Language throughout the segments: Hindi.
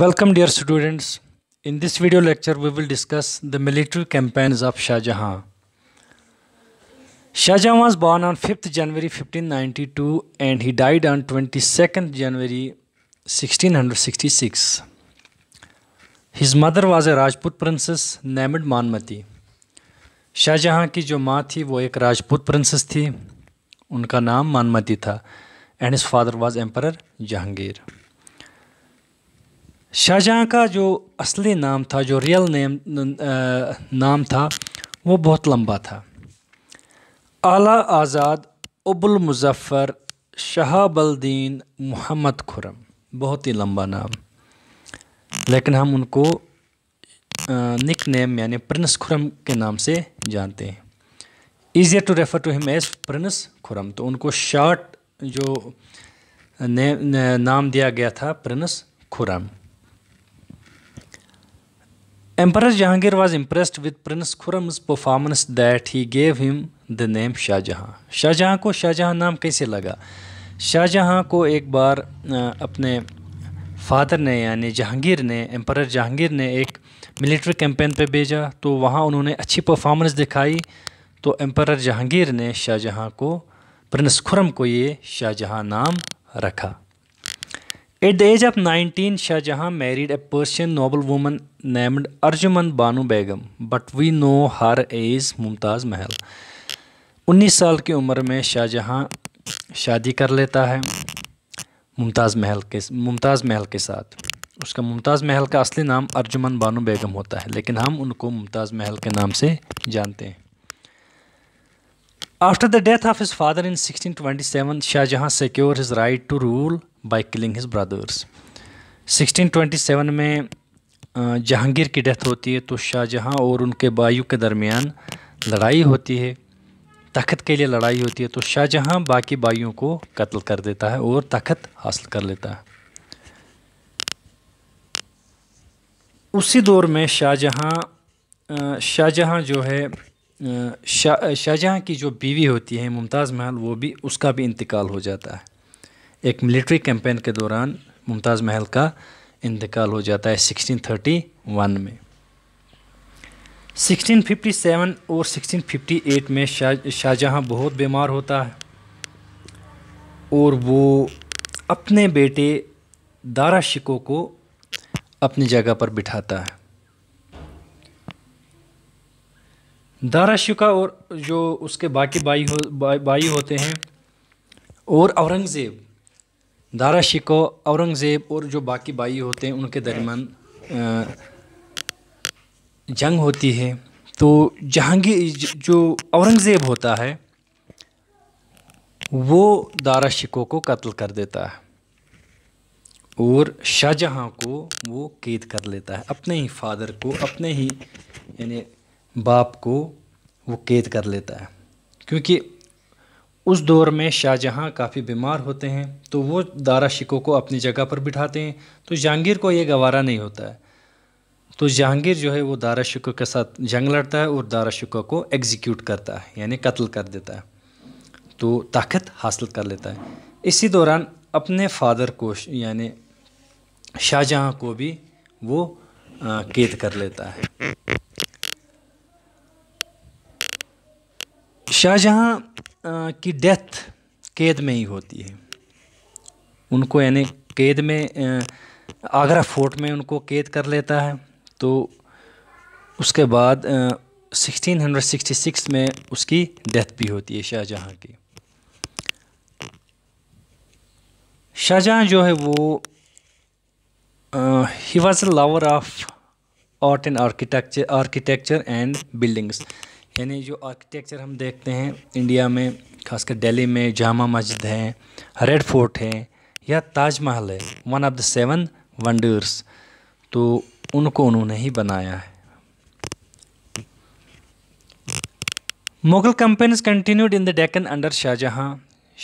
Welcome dear students. In this video lecture we will discuss the military campaigns of Shah Jahan. Shah Jahan was born on 5th January 1592 and he died on 22nd January 1666. His mother was a Rajput princess named Manmati. Shah Jahan की जो माँ थी वो एक राजपूत प्रिंसेस थी उनका नाम मानमती था and his father was emperor Jahangir Shahjahan का जो असली नाम था जो रियल नेम नाम था वो बहुत लंबा था आला आज़ाद अबुल मुजफ़र शहाबल्दीन मोहम्मद खुरम बहुत ही लंबा नाम लेकिन हम उनको निक नेम यानि प्रिंस खुरम के नाम से जानते हैं easier to refer to him as prince Khurram तो उनको शॉर्ट जो ने, ने, नाम दिया गया था prince Khurram Emperor Jahangir was impressed with Prince Khurram's performance that he gave him the name Shah Jahan. Shah Jahan को शाहजहाँ नाम कैसे लगा शाहजहाँ को एक बार अपने फादर ने यानी जहांगीर ने एम्पर जहांगीर ने एक मिलिट्री कैंपेन पे भेजा तो वहाँ उन्होंने अच्छी परफॉर्मेंस दिखाई तो एम्पर जहांगीर ने शाहजहाँ को प्रिंस खुरम को ये शाहजहाँ नाम रखा at the age of nineteen Shahjahan married a Persian noble woman named Arjumand Bano Begum but we know her as Mumtaz Mahal 19 साल की उम्र में शाहजहाँ शादी कर लेता है मुमताज़ महल के मुमताज़ महल के साथ उसका मुमताज़ महल का असली नाम अर्जुमन बानो बेगम होता है लेकिन हम उनको मुमताज़ महल के नाम से जानते हैं after the death of his father in 1627 Shahjahan secure his right to rule by killing his brothers 1627 में जहांगीर की डेथ होती है तो शाहजहाँ और उनके बायू के दरमियान लड़ाई होती है तख्त के लिए लड़ाई होती है तो शाहजहाँ बाकी बाइयों को कत्ल कर देता है और तख्त हासिल कर लेता है उसी दौर में शाहजहाँ शाहजहाँ जो है शाहजहाँ की जो बीवी होती है मुमताज़ महल वो भी उसका भी इंतकाल हो जाता है एक मिलिट्री कैंपेन के दौरान मुमताज़ महल का इंतकाल हो जाता है 1631 में 1657 और 1658 में शाह शाहजहाँ बहुत बीमार होता है और वो अपने बेटे दारा शिको को अपनी जगह पर बिठाता है दारा शिका और जो उसके बाकी बाई हो बाई होते हैं और औरंगज़ेब दारा शिको औरंगज़ेब और जो बाकी बाई होते हैं उनके दरमियान जंग होती है तो जहांगीर जो औरंगज़ेब होता है वो दारा शिको को कत्ल कर देता है और शाहजहाँ को वो कैद कर लेता है अपने ही फादर को अपने ही यानी बाप को वो कैद कर लेता है क्योंकि उस दौर में शाहजहाँ काफ़ी बीमार होते हैं तो वो दारा शिको को अपनी जगह पर बिठाते हैं तो जहांगीर को ये गवारा नहीं होता है तो जहांगीर जो है वो दारा शिको के साथ जंग लड़ता है और दारा शिको को एग्जीक्यूट करता है यानी कत्ल कर देता है तो ताकत हासिल कर लेता है इसी दौरान अपने फादर को यानी शाहजहाँ को भी वो कैद कर लेता है शाहजहाँ की डेथ कैद में ही होती है उनको यानी कैद में आगरा फोर्ट में उनको कैद कर लेता है तो उसके बाद 1666 में उसकी डेथ भी होती है शाहजहाँ की शाहजहाँ जो है वो ही was a lover of art and architecture architecture and buildings यानी जो आर्किटेक्चर हम देखते हैं इंडिया में खासकर दिल्ली में जामा मस्जिद है रेड फोर्ट है या ताजमहल है one of the seven wonders तो उनको उन्होंने ही बनाया है Mughal campaigns continued in the Deccan under Shahjahan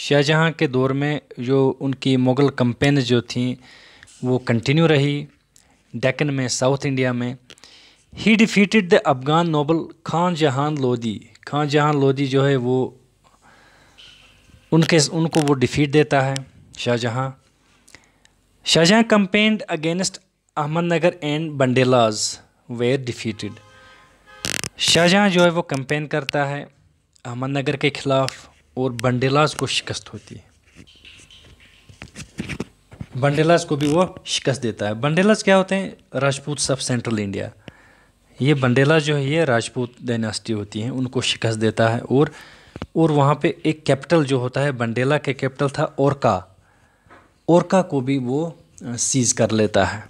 Shahjahan के दौर में जो उनकी मुग़ल कंपनीज जो थी वो कंटिन्यू रही डेकन में साउथ इंडिया में ही defeated the Afghan noble Khan Jahan Lodi Khan Jahan Lodi जो है वो उनके उनको वो डिफीट देता है Shahjahan Shahjahan campaigned against Ahmadnagar and Bundelas were defeated Shahjahan जो है वो कंपेन करता है अहमदनगर के ख़िलाफ़ और बंडेलाज को शिकस्त होती है बंडेलाज को भी वो शिकस्त देता है बंडेलाज क्या होते हैं राजपूत सब सेंट्रल इंडिया ये बंडेला जो है ये राजपूत डायनास्टी होती है उनको शिकस्त देता है और और वहाँ पे एक कैपिटल जो होता है बंडेला के कैपिटल था ओरका ओरका को भी वो सीज कर लेता है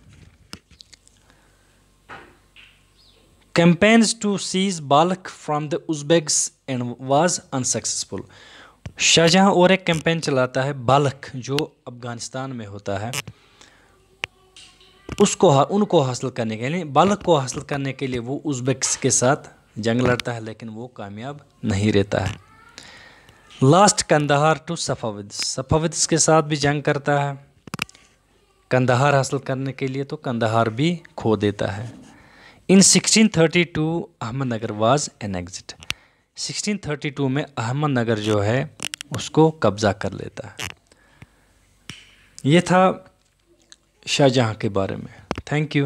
campaigns to seize Balkh from the Uzbegs and was unsuccessful Shahjahan और एक कैंपेन चलाता है बालक जो अफ़गानिस्तान में होता है उसको उनको हासिल करने के लिए बालक को हासिल करने के लिए वो उज़्बेक्स के साथ जंग लड़ता है लेकिन वो कामयाब नहीं रहता है last Kandahar to Safavid Safavids के साथ भी जंग करता है कंदहार हासिल करने के लिए तो कंदहार भी खो देता है in 1632 Ahmadnagar was annexed to में अहमदनगर जो है उसको कब्ज़ा कर लेता है ये था शाहजहाँ के बारे में थैंक यू